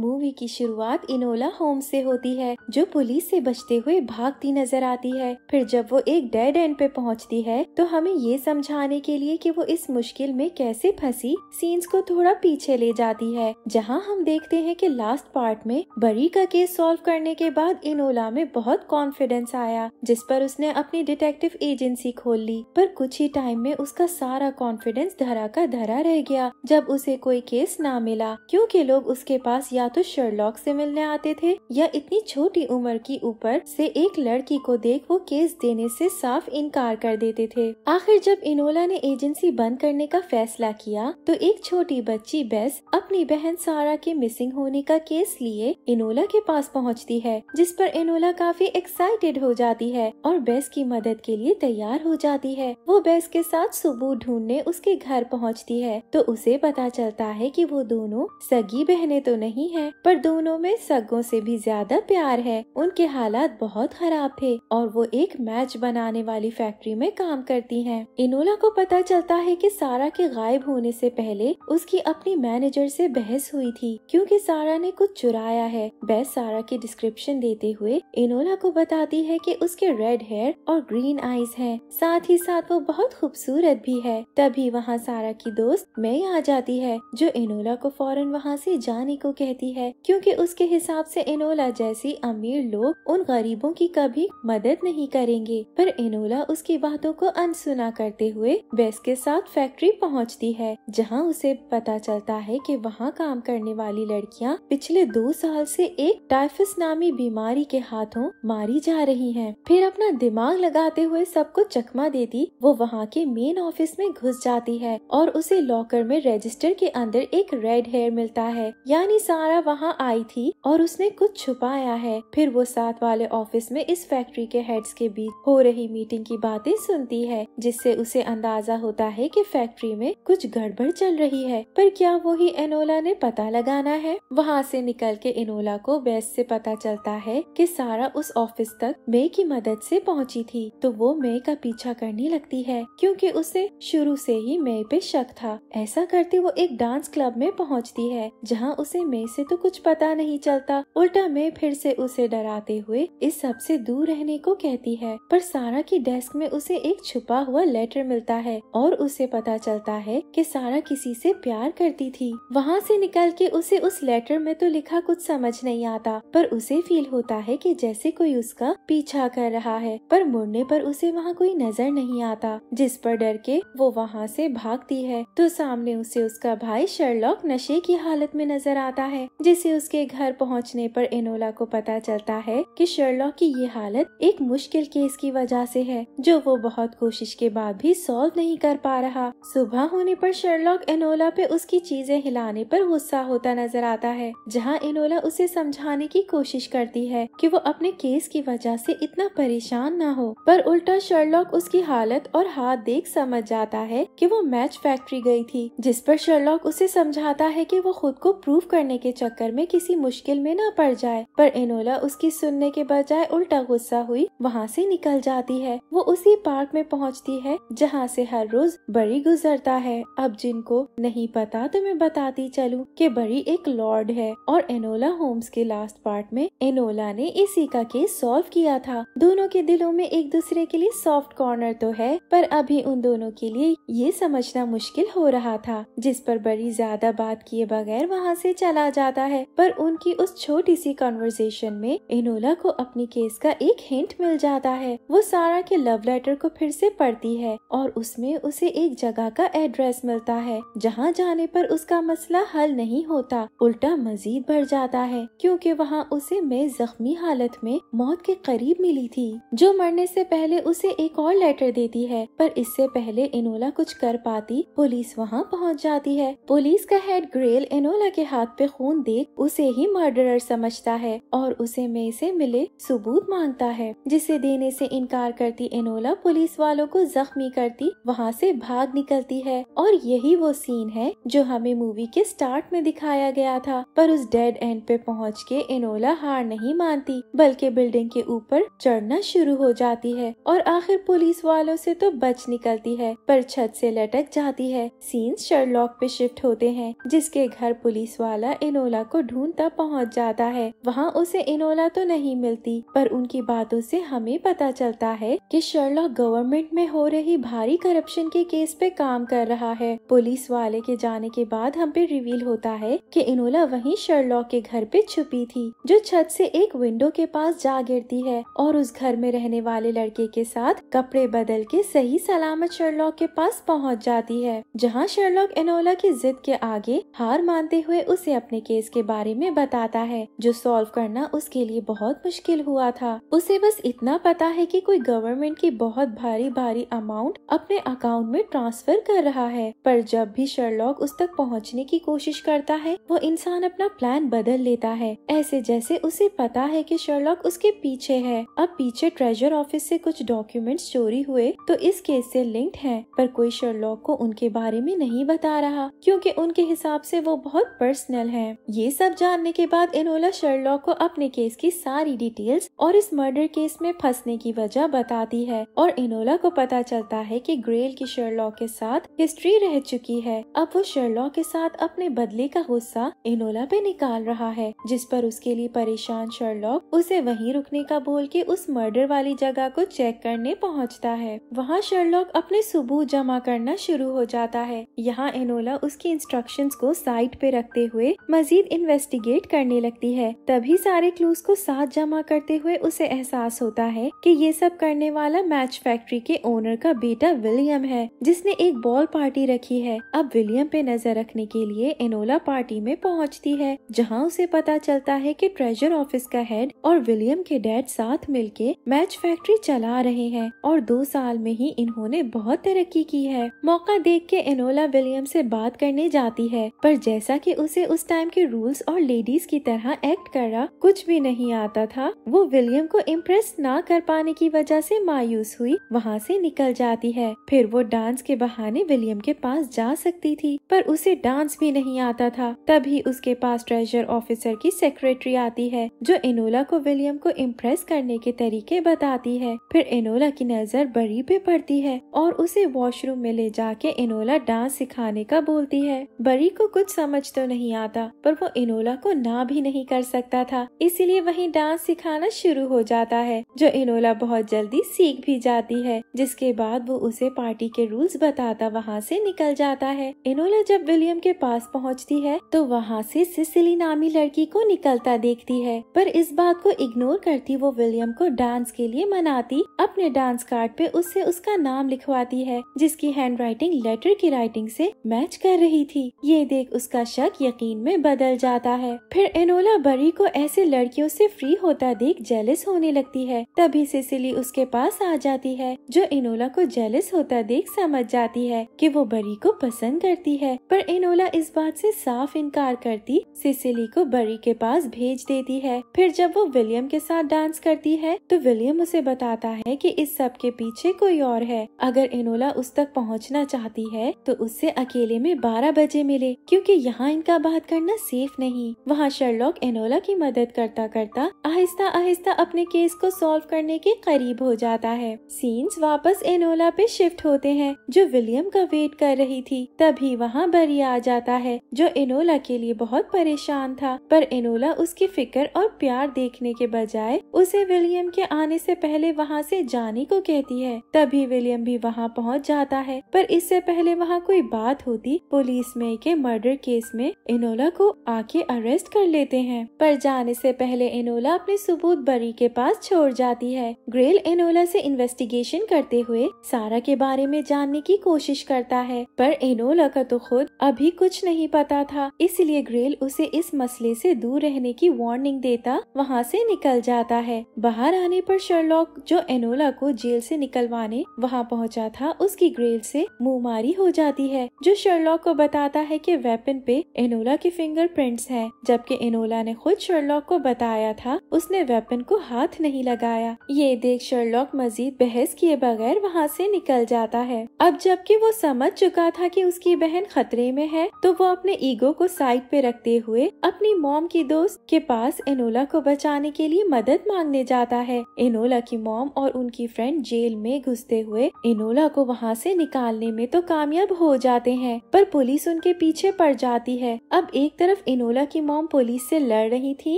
Movie की शुरुआत Enola home से होती है जो पुलिस से बचते हुए भागती नजर आती है फिर जब वो एक डेड एंड पे पहुंचती है तो हमें ये समझाने के लिए कि वो इस मुश्किल में कैसे फंसी सीन्स को थोड़ा पीछे ले जाती है जहाँ हम देखते हैं कि लास्ट पार्ट में बरी का केस सॉल्व करने के बाद इनोला में बहुत कॉन्फिडेंस आया जिस पर उसने अपनी डिटेक्टिव एजेंसी खोल ली पर कुछ ही टाइम में उसका सारा कॉन्फिडेंस धरा का धरा रह गया जब उसे कोई केस ना मिला क्यूँकी लोग उसके पास या तो शर्लॉक से मिलने आते थे या इतनी छोटी उम्र की ऊपर से एक लड़की को देख वो केस देने से साफ इनकार कर देते थे आखिर जब इनोला ने एजेंसी बंद करने का फैसला किया तो एक छोटी बच्ची बेस अपनी बहन सारा के मिसिंग होने का केस लिए इनोला के पास पहुँचती है जिस पर इनोला काफी एक्साइटेड हो जाती है और बेस की मदद के लिए तैयार हो जाती है वो बेस के साथ सबूत ढूंढने उसके घर पहुंचती है तो उसे पता चलता है कि वो दोनों सगी बहनें तो नहीं है है पर दोनों में सगों से भी ज्यादा प्यार है उनके हालात बहुत खराब थे और वो एक मैच बनाने वाली फैक्ट्री में काम करती हैं। इनोला को पता चलता है कि सारा के गायब होने से पहले उसकी अपनी मैनेजर से बहस हुई थी क्योंकि सारा ने कुछ चुराया है बेस सारा की डिस्क्रिप्शन देते हुए इनोला को बताती है की उसके रेड हेयर और ग्रीन आईज है साथ ही साथ वो बहुत खूबसूरत भी है तभी वहाँ सारा की दोस्त मई आ जाती है जो इनोला को फौरन वहाँ से जाने को कहती देती है क्योंकि उसके हिसाब से इनोला जैसी अमीर लोग उन गरीबों की कभी मदद नहीं करेंगे पर इनोला उसकी बातों को अनसुना करते हुए बेस के साथ फैक्ट्री पहुंचती है जहां उसे पता चलता है कि वहां काम करने वाली लड़कियां पिछले दो साल से एक टाइफस नामी बीमारी के हाथों मारी जा रही है फिर अपना दिमाग लगाते हुए सबको चकमा देती वो वहाँ के मेन ऑफिस में घुस जाती है और उसे लॉकर में रजिस्टर के अंदर एक रेड हेयर मिलता है यानी सारा दोबारा वहाँ आई थी और उसने कुछ छुपाया है फिर वो साथ वाले ऑफिस में इस फैक्ट्री के हेड्स के बीच हो रही मीटिंग की बातें सुनती है जिससे उसे अंदाजा होता है कि फैक्ट्री में कुछ गड़बड़ चल रही है पर क्या वो ही एनोला ने पता लगाना है वहाँ से निकल के एनोला को बेस से पता चलता है कि सारा उस ऑफिस तक मे की मदद से पहुँची थी तो वो मे का पीछा करने लगती है क्योंकि उसे शुरू से ही मे पे शक था ऐसा करते वो एक डांस क्लब में पहुँचती है जहाँ उसे मे से से तो कुछ पता नहीं चलता उल्टा मैं फिर से उसे डराते हुए इस सब से दूर रहने को कहती है पर सारा की डेस्क में उसे एक छुपा हुआ लेटर मिलता है और उसे पता चलता है कि सारा किसी से प्यार करती थी वहाँ से निकल के उसे उस लेटर में तो लिखा कुछ समझ नहीं आता पर उसे फील होता है की जैसे कोई उसका पीछा कर रहा है पर मुड़ने पर उसे वहाँ कोई नजर नहीं आता जिस पर डर के वो वहाँ से भागती है तो सामने उसे उसका भाई शर्लॉक नशे की हालत में नजर आता है जिसे उसके घर पहुंचने पर एनोला को पता चलता है कि शर्लॉक की ये हालत एक मुश्किल केस की वजह से है जो वो बहुत कोशिश के बाद भी सॉल्व नहीं कर पा रहा सुबह होने पर शर्लॉक एनोला पे उसकी चीजें हिलाने पर गुस्सा होता नजर आता है जहाँ एनोला उसे समझाने की कोशिश करती है कि वो अपने केस की वजह से इतना परेशान ना हो पर उल्टा शर्लॉक उसकी हालत और हाथ देख समझ जाता है कि वो मैच फैक्ट्री गई थी जिस पर शर्लॉक उसे समझाता है कि वो खुद को प्रूव करने के चक्कर में किसी मुश्किल में न पड़ जाए पर एनोला उसकी सुनने के बजाय उल्टा गुस्सा हुई वहाँ से निकल जाती है वो उसी पार्क में पहुँचती है जहाँ से हर रोज बड़ी गुजरता है अब जिनको नहीं पता तो मैं बताती चलूँ कि बड़ी एक लॉर्ड है और एनोला होम्स के लास्ट पार्ट में एनोला ने इसी का केस सॉल्व किया था दोनों के दिलों में एक दूसरे के लिए सॉफ्ट कॉर्नर तो है पर अभी उन दोनों के लिए ये समझना मुश्किल हो रहा था जिस पर बड़ी ज्यादा बात किए बगैर वहाँ से चला जाता जाता है पर उनकी उस छोटी सी कॉन्वर्जेशन में इनोला को अपनी केस का एक हिंट मिल जाता है वो सारा के लव लेटर को फिर से पढ़ती है और उसमें उसे एक जगह का एड्रेस मिलता है जहाँ जाने पर उसका मसला हल नहीं होता उल्टा मजीद बढ़ जाता है क्योंकि वहाँ उसे मैं जख्मी हालत में मौत के करीब मिली थी जो मरने से पहले उसे एक और लेटर देती है पर इससे पहले इनोला कुछ कर पाती पुलिस वहाँ पहुँच जाती है पुलिस का हेड ग्रेल इनोला के हाथ पे खून देख उसे ही मर्डरर समझता है और उसे मे से मिले सबूत मांगता है जिसे देने से इनकार करती एनोला पुलिस वालों को जख्मी करती वहाँ से भाग निकलती है और यही वो सीन है जो हमें मूवी के स्टार्ट में दिखाया गया था पर उस डेड एंड पे पहुँच के एनोला हार नहीं मानती बल्कि बिल्डिंग के ऊपर चढ़ना शुरू हो जाती है और आखिर पुलिस वालों से तो बच निकलती है पर छत से लटक जाती है सीन्स शर्लॉक पे शिफ्ट होते हैं जिसके घर पुलिस वाला एनोला इनोला को ढूंढता पहुंच जाता है वहाँ उसे इनोला तो नहीं मिलती पर उनकी बातों से हमें पता चलता है कि शर्लॉक गवर्नमेंट में हो रही भारी करप्शन के केस पे काम कर रहा है पुलिस वाले के जाने के बाद हम पे रिवील होता है कि इनोला वहीं शर्लॉक के घर पे छुपी थी जो छत से एक विंडो के पास जा गिरती है और उस घर में रहने वाले लड़के के साथ कपड़े बदल के सही सलामत शर्लॉक के पास पहुँच जाती है जहाँ शर्लॉक इनोला की जिद के आगे हार मानते हुए उसे अपने केस के बारे में बताता है जो सॉल्व करना उसके लिए बहुत मुश्किल हुआ था उसे बस इतना पता है कि कोई गवर्नमेंट की बहुत भारी भारी अमाउंट अपने अकाउंट में ट्रांसफर कर रहा है पर जब भी शर्लॉक उस तक पहुंचने की कोशिश करता है वो इंसान अपना प्लान बदल लेता है ऐसे जैसे उसे पता है की शर्लॉक उसके पीछे है अब पीछे ट्रेजर ऑफिस ऐसी कुछ डॉक्यूमेंट चोरी हुए तो इस केस ऐसी लिंक्ड है पर कोई शर्लॉक को उनके बारे में नहीं बता रहा क्योंकि उनके हिसाब से वो बहुत पर्सनल है ये सब जानने के बाद एनोला शर्लॉक को अपने केस की सारी डिटेल्स और इस मर्डर केस में फंसने की वजह बताती है और एनोला को पता चलता है कि ग्रेल की शर्लॉक के साथ हिस्ट्री रह चुकी है अब वो शर्लॉक के साथ अपने बदले का गुस्सा एनोला पे निकाल रहा है जिस पर उसके लिए परेशान शर्लॉक उसे वहीं रुकने का बोल के उस मर्डर वाली जगह को चेक करने पहुँचता है वहाँ शर्लॉक अपने सबूत जमा करना शुरू हो जाता है यहाँ एनोला उसकी इंस्ट्रक्शन को साइट पे रखते हुए मजीद मजीद इन्वेस्टिगेट करने लगती है तभी सारे क्लूज को साथ जमा करते हुए उसे एहसास होता है कि ये सब करने वाला मैच फैक्ट्री के ओनर का बेटा विलियम है जिसने एक बॉल पार्टी रखी है अब विलियम पे नजर रखने के लिए एनोला पार्टी में पहुँचती है जहाँ उसे पता चलता है की ट्रेजर ऑफिस का हेड और विलियम के डैड साथ मिल मैच फैक्ट्री चला रहे हैं और दो साल में ही इन्होंने बहुत तरक्की की है मौका देख के एनोला विलियम से बात करने जाती है पर जैसा कि उसे उस टाइम के के रूल्स और लेडीज की तरह एक्ट कर रहा कुछ भी नहीं आता था वो विलियम को इम्प्रेस ना कर पाने की वजह से मायूस हुई वहाँ से निकल जाती है फिर वो डांस के बहाने विलियम के पास जा सकती थी पर उसे डांस भी नहीं आता था तभी उसके पास ट्रेजर ऑफिसर की सेक्रेटरी आती है जो इनोला को विलियम को इम्प्रेस करने के तरीके बताती है फिर इनोला की नजर बरी पे पड़ती है और उसे वॉशरूम में ले जाके इनोला डांस सिखाने का बोलती है बरी को कुछ समझ तो नहीं आता पर वो इनोला को ना भी नहीं कर सकता था इसीलिए वही डांस सिखाना शुरू हो जाता है जो इनोला बहुत जल्दी सीख भी जाती है जिसके बाद वो उसे पार्टी के रूल्स बताता वहाँ से निकल जाता है इनोला जब विलियम के पास पहुँचती है तो वहाँ से सिसिली नामी लड़की को निकलता देखती है पर इस बात को इग्नोर करती वो विलियम को डांस के लिए मनाती अपने डांस कार्ड पे उससे उसका नाम लिखवाती है जिसकी हैंड राइटिंग लेटर की राइटिंग से मैच कर रही थी ये देख उसका शक यकीन में बदल बदल जाता है फिर एनोला बरी को ऐसे लड़कियों से फ्री होता देख जेलिस होने लगती है तभी सिसिली उसके पास आ जाती है जो एनोला को जेलिस होता देख समझ जाती है कि वो बरी को पसंद करती है पर एनोला इस बात से साफ इनकार करती सिसिली को बरी के पास भेज देती है फिर जब वो विलियम के साथ डांस करती है तो विलियम उसे बताता है की इस सब के पीछे कोई और है अगर एनोला उस तक पहुँचना चाहती है तो उससे अकेले में बारह बजे मिले क्यूँकी यहाँ इनका बात करना सेफ नहीं वहाँ शर्लॉक एनोला की मदद करता करता आहिस्ता आहिस्ता अपने केस को सॉल्व करने के करीब हो जाता है सीन्स वापस एनोला पे शिफ्ट होते हैं जो विलियम का वेट कर रही थी तभी वहाँ बरी आ जाता है जो एनोला के लिए बहुत परेशान था पर एनोला उसकी फिक्र और प्यार देखने के बजाय उसे विलियम के आने से पहले वहाँ से जाने को कहती है तभी विलियम भी वहाँ पहुँच जाता है पर इससे पहले वहाँ कोई बात होती पुलिस में के मर्डर केस में एनोला को आके अरेस्ट कर लेते हैं पर जाने से पहले एनोला अपने सबूत बरी के पास छोड़ जाती है ग्रेल एनोला से इन्वेस्टिगेशन करते हुए सारा के बारे में जानने की कोशिश करता है पर एनोला का तो खुद अभी कुछ नहीं पता था इसलिए ग्रेल उसे इस मसले से दूर रहने की वार्निंग देता वहाँ से निकल जाता है बाहर आने पर शर्लॉक जो एनोला को जेल से निकलवाने वहाँ पहुँचा था उसकी ग्रेल से मारी हो जाती है जो शर्लॉक को बताता है की वेपन पे एनोला के फिंगर फिंगरप्रिंट्स हैं, जबकि इनोला ने खुद शर्लॉक को बताया था उसने वेपन को हाथ नहीं लगाया ये देख शर्लॉक मजीद बहस किए बगैर वहाँ से निकल जाता है अब जबकि वो समझ चुका था कि उसकी बहन खतरे में है तो वो अपने ईगो को साइड पे रखते हुए अपनी मोम की दोस्त के पास इनोला को बचाने के लिए मदद मांगने जाता है इनोला की मोम और उनकी फ्रेंड जेल में घुसते हुए इनोला को वहाँ से निकालने में तो कामयाब हो जाते हैं पर पुलिस उनके पीछे पड़ जाती है अब एक तरफ तरफ इनोला की मॉम पुलिस से लड़ रही थी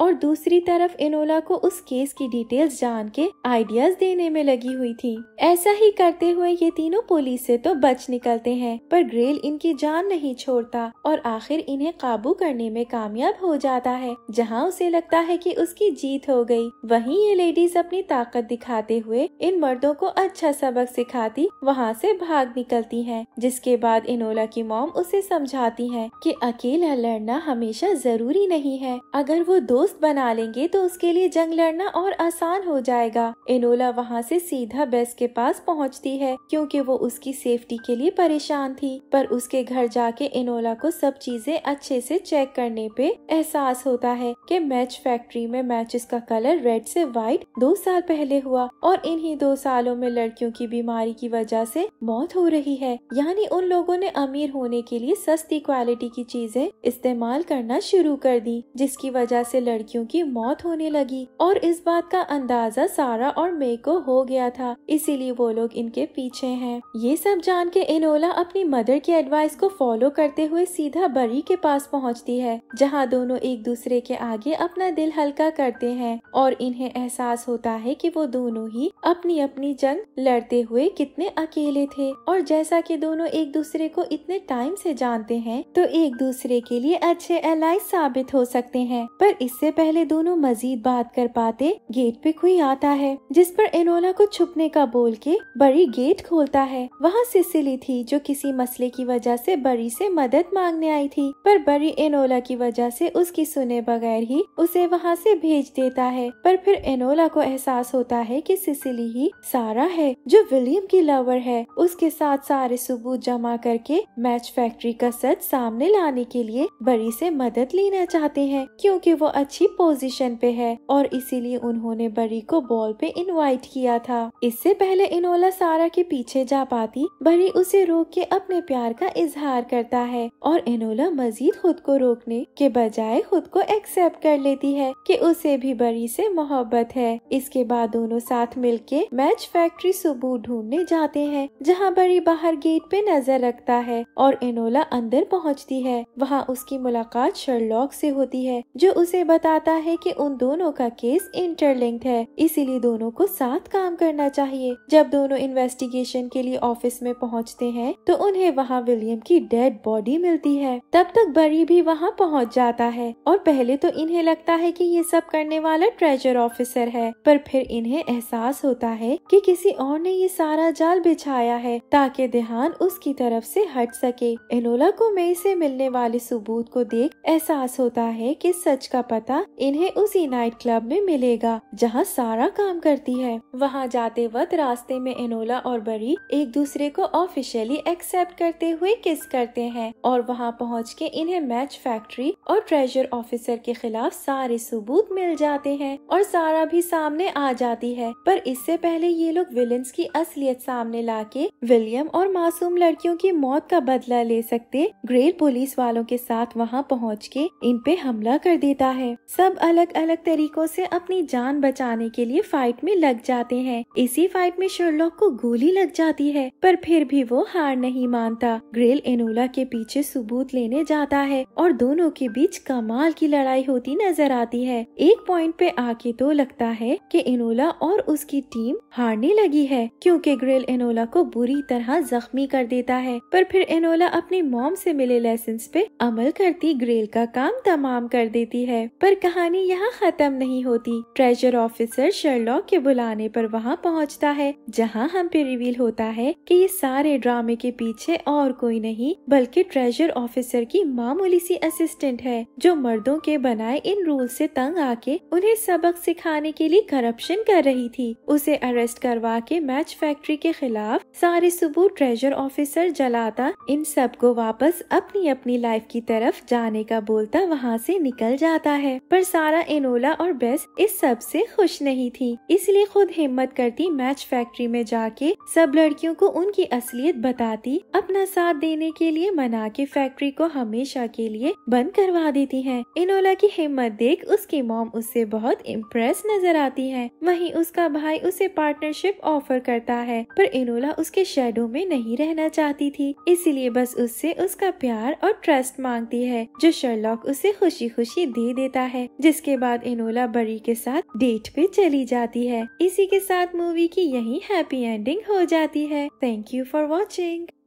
और दूसरी तरफ इनोला को उस केस की डिटेल्स जान के आइडियाज देने में लगी हुई थी ऐसा ही करते हुए ये तीनों पुलिस से तो बच निकलते हैं पर ग्रेल इनकी जान नहीं छोड़ता और आखिर इन्हें काबू करने में कामयाब हो जाता है जहाँ उसे लगता है की उसकी जीत हो गयी वही ये लेडीज अपनी ताकत दिखाते हुए इन मर्दों को अच्छा सबक सिखाती वहाँ ऐसी भाग निकलती है जिसके बाद इनोला की मॉम उसे समझाती है की अकेला लड़ना हमेशा जरूरी नहीं है अगर वो दोस्त बना लेंगे तो उसके लिए जंग लड़ना और आसान हो जाएगा एनोला वहाँ से सीधा बेस के पास पहुँचती है क्योंकि वो उसकी सेफ्टी के लिए परेशान थी पर उसके घर जाके एनोला को सब चीजें अच्छे से चेक करने पे एहसास होता है कि मैच फैक्ट्री में मैचेस का कलर रेड से व्हाइट दो साल पहले हुआ और इन्हीं दो सालों में लड़कियों की बीमारी की वजह से मौत हो रही है यानी उन लोगों ने अमीर होने के लिए सस्ती क्वालिटी की चीजें इस्तेमाल इस्तेमाल करना शुरू कर दी जिसकी वजह से लड़कियों की मौत होने लगी और इस बात का अंदाजा सारा और मे को हो गया था इसीलिए वो लोग इनके पीछे हैं ये सब जान के एनोला अपनी मदर की एडवाइस को फॉलो करते हुए सीधा बरी के पास पहुँचती है जहाँ दोनों एक दूसरे के आगे अपना दिल हल्का करते हैं और इन्हें एहसास होता है की वो दोनों ही अपनी अपनी जंग लड़ते हुए कितने अकेले थे और जैसा कि दोनों एक दूसरे को इतने टाइम से जानते हैं तो एक दूसरे के लिए अच्छे एलाइज साबित हो सकते हैं पर इससे पहले दोनों मजीद बात कर पाते गेट पे कोई आता है जिस पर एनोला को छुपने का बोल के बड़ी गेट खोलता है वहाँ सिसिली थी जो किसी मसले की वजह से बड़ी से मदद मांगने आई थी पर बड़ी एनोला की वजह से उसकी सुने बगैर ही उसे वहाँ से भेज देता है पर फिर एनोला को एहसास होता है की सिसिली ही सारा है जो विलियम की लवर है उसके साथ सारे सबूत जमा करके मैच फैक्ट्री का सच सामने लाने के लिए बड़ी मम्मी से मदद लेना चाहते हैं क्योंकि वो अच्छी पोजीशन पे है और इसीलिए उन्होंने बरी को बॉल पे इनवाइट किया था इससे पहले इनोला सारा के पीछे जा पाती बरी उसे रोक के अपने प्यार का इजहार करता है और इनोला मजीद खुद को रोकने के बजाय खुद को एक्सेप्ट कर लेती है की उसे भी बरी से मोहब्बत है इसके बाद दोनों साथ के मैच फैक्ट्री सबूत ढूंढने जाते हैं जहाँ बरी बाहर गेट पे नजर रखता है और इनोला अंदर पहुँचती है वहाँ उसकी मुलाकात मुलाकात शर्लॉक से होती है जो उसे बताता है कि उन दोनों का केस इंटरलिंक्ड है इसीलिए दोनों को साथ काम करना चाहिए जब दोनों इन्वेस्टिगेशन के लिए ऑफिस में पहुंचते हैं तो उन्हें वहाँ विलियम की डेड बॉडी मिलती है तब तक बरी भी वहाँ पहुँच जाता है और पहले तो इन्हें लगता है की ये सब करने वाला ट्रेजर ऑफिसर है पर फिर इन्हें एहसास होता है कि किसी और ने ये सारा जाल बिछाया है ताकि देहान उसकी तरफ से हट सके एनोला को मई से मिलने वाले सबूत को देख एहसास होता है कि सच का पता इन्हें उसी नाइट क्लब में मिलेगा जहाँ सारा काम करती है वहाँ जाते वक्त रास्ते में एनोला और बरी एक दूसरे को ऑफिशियली एक्सेप्ट करते हुए किस करते हैं और वहाँ पहुँच के इन्हें मैच फैक्ट्री और ट्रेजर ऑफिसर के खिलाफ सारे सबूत मिल जाते हैं और सारा भी सामने आ जाती है पर इससे पहले ये लोग विलन्स की असलियत सामने के विलियम और मासूम लड़कियों की मौत का बदला ले सकते ग्रेल पुलिस वालों के साथ वहाँ पहुँच के इन पे हमला कर देता है सब अलग अलग तरीकों से अपनी जान बचाने के लिए फाइट में लग जाते हैं इसी फाइट में शर्लॉक को गोली लग जाती है पर फिर भी वो हार नहीं मानता ग्रेल एनोला के पीछे सबूत लेने जाता है और दोनों के बीच कमाल की लड़ाई होती नजर आती है एक पॉइंट पे आके तो लगता है कि एनोला और उसकी टीम हारने लगी है क्योंकि ग्रेल एनोला को बुरी तरह जख्मी कर देता है पर फिर एनोला अपनी मॉम से मिले लेसन पे अमल करती अपनी ग्रेल का काम तमाम कर देती है पर कहानी यहाँ खत्म नहीं होती ट्रेजर ऑफिसर शर्लॉक के बुलाने पर वहाँ पहुँचता है जहाँ हम पे रिवील होता है कि ये सारे ड्रामे के पीछे और कोई नहीं बल्कि ट्रेजर ऑफिसर की मामूली सी असिस्टेंट है जो मर्दों के बनाए इन रूल से तंग आके उन्हें सबक सिखाने के लिए करप्शन कर रही थी उसे अरेस्ट करवा के मैच फैक्ट्री के खिलाफ सारे सबूत ट्रेजर ऑफिसर जलाता इन सब को वापस अपनी अपनी लाइफ की तरफ जा जाने का बोलता वहाँ से निकल जाता है पर सारा एनोला और बेस इस सब से खुश नहीं थी इसलिए खुद हिम्मत करती मैच फैक्ट्री में जाके सब लड़कियों को उनकी असलियत बताती अपना साथ देने के लिए मना के फैक्ट्री को हमेशा के लिए बंद करवा देती है इनोला की हिम्मत देख उसकी मॉम उससे बहुत इम्प्रेस नजर आती है वही उसका भाई उसे पार्टनरशिप ऑफर करता है पर इनोला उसके शेडो में नहीं रहना चाहती थी इसलिए बस उससे उसका प्यार और ट्रस्ट मांगती है है जो शर्लॉक उसे खुशी खुशी दे देता है जिसके बाद इनोला बरी के साथ डेट पे चली जाती है इसी के साथ मूवी की यही हैप्पी एंडिंग हो जाती है थैंक यू फॉर वॉचिंग